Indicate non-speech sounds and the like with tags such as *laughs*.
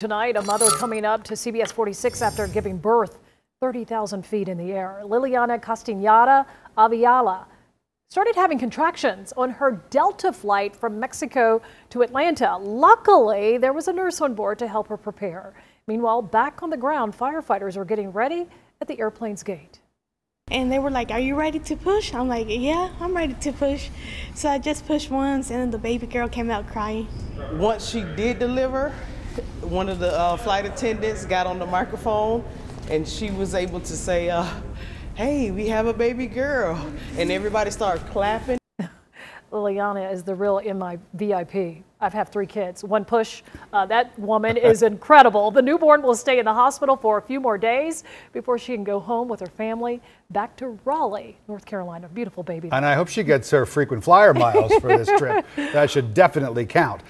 Tonight, a mother coming up to CBS 46 after giving birth 30,000 feet in the air. Liliana Castañeda Aviala started having contractions on her Delta flight from Mexico to Atlanta. Luckily, there was a nurse on board to help her prepare. Meanwhile, back on the ground, firefighters were getting ready at the airplane's gate. And they were like, Are you ready to push? I'm like, Yeah, I'm ready to push. So I just pushed once, and the baby girl came out crying. Once she did deliver, one of the uh, flight attendants got on the microphone and she was able to say, uh, hey, we have a baby girl. And everybody started clapping. Liliana is the real in my VIP. I have three kids. One push. Uh, that woman is *laughs* incredible. The newborn will stay in the hospital for a few more days before she can go home with her family back to Raleigh, North Carolina. Beautiful baby. And I hope she gets her frequent flyer miles for this trip. *laughs* That should definitely count.